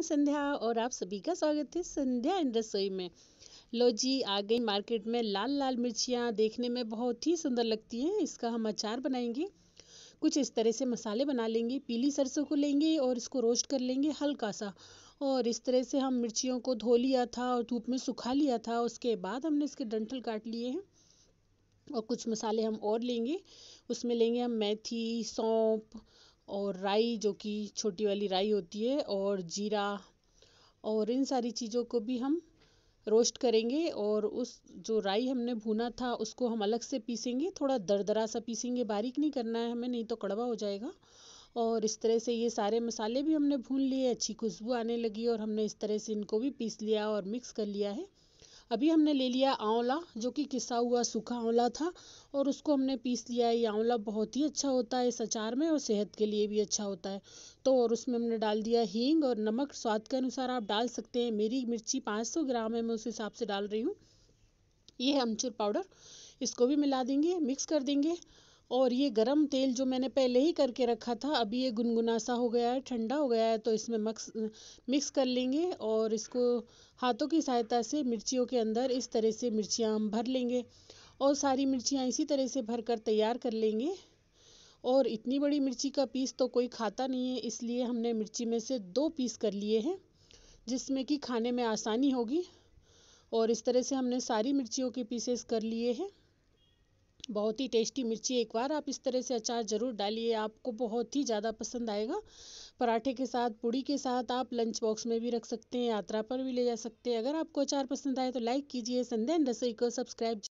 हूँ संध्या और आप सभी का स्वागत है संध्या इन रसोई में लो जी आ गई मार्केट में लाल लाल मिर्चियाँ देखने में बहुत ही सुंदर लगती हैं इसका हम अचार बनाएंगे कुछ इस तरह से मसाले बना लेंगे पीली सरसों को लेंगे और इसको रोस्ट कर लेंगे हल्का सा और इस तरह से हम मिर्चियों को धो लिया था और धूप में सुखा लिया था उसके बाद हमने इसके डंठल काट लिए हैं और कुछ मसाले हम और लेंगे उसमें लेंगे हम मेथी सौंप और राई जो कि छोटी वाली राई होती है और जीरा और इन सारी चीज़ों को भी हम रोस्ट करेंगे और उस जो राई हमने भुना था उसको हम अलग से पीसेंगे थोड़ा दरदरा सा पीसेंगे बारीक नहीं करना है हमें नहीं तो कड़वा हो जाएगा और इस तरह से ये सारे मसाले भी हमने भून लिए अच्छी खुशबू आने लगी और हमने इस तरह से इनको भी पीस लिया और मिक्स कर लिया है अभी हमने ले लिया आंवला जो कि किसा हुआ सूखा आंवला था और उसको हमने पीस लिया है ये आंवला बहुत ही अच्छा होता है इस अचार में और सेहत के लिए भी अच्छा होता है तो और उसमें हमने डाल दिया हींग और नमक स्वाद के अनुसार आप डाल सकते हैं मेरी मिर्ची 500 ग्राम है मैं उस हिसाब से डाल रही हूँ ये है अमचूर पाउडर इसको भी मिला देंगे मिक्स कर देंगे और ये गरम तेल जो मैंने पहले ही करके रखा था अभी ये गुनगुना सा हो गया है ठंडा हो गया है तो इसमें मक्स मिक्स कर लेंगे और इसको हाथों की सहायता से मिर्चियों के अंदर इस तरह से मिर्चियाँ हम भर लेंगे और सारी मिर्चियाँ इसी तरह से भर कर तैयार कर लेंगे और इतनी बड़ी मिर्ची का पीस तो कोई खाता नहीं है इसलिए हमने मिर्ची में से दो पीस कर लिए हैं जिसमें कि खाने में आसानी होगी और इस तरह से हमने सारी मिर्चियों के पीसेस कर लिए हैं बहुत ही टेस्टी मिर्ची एक बार आप इस तरह से अचार ज़रूर डालिए आपको बहुत ही ज़्यादा पसंद आएगा पराठे के साथ पूड़ी के साथ आप लंच बॉक्स में भी रख सकते हैं यात्रा पर भी ले जा सकते हैं अगर आपको अचार पसंद आए तो लाइक कीजिए संध्या रसोई को सब्सक्राइब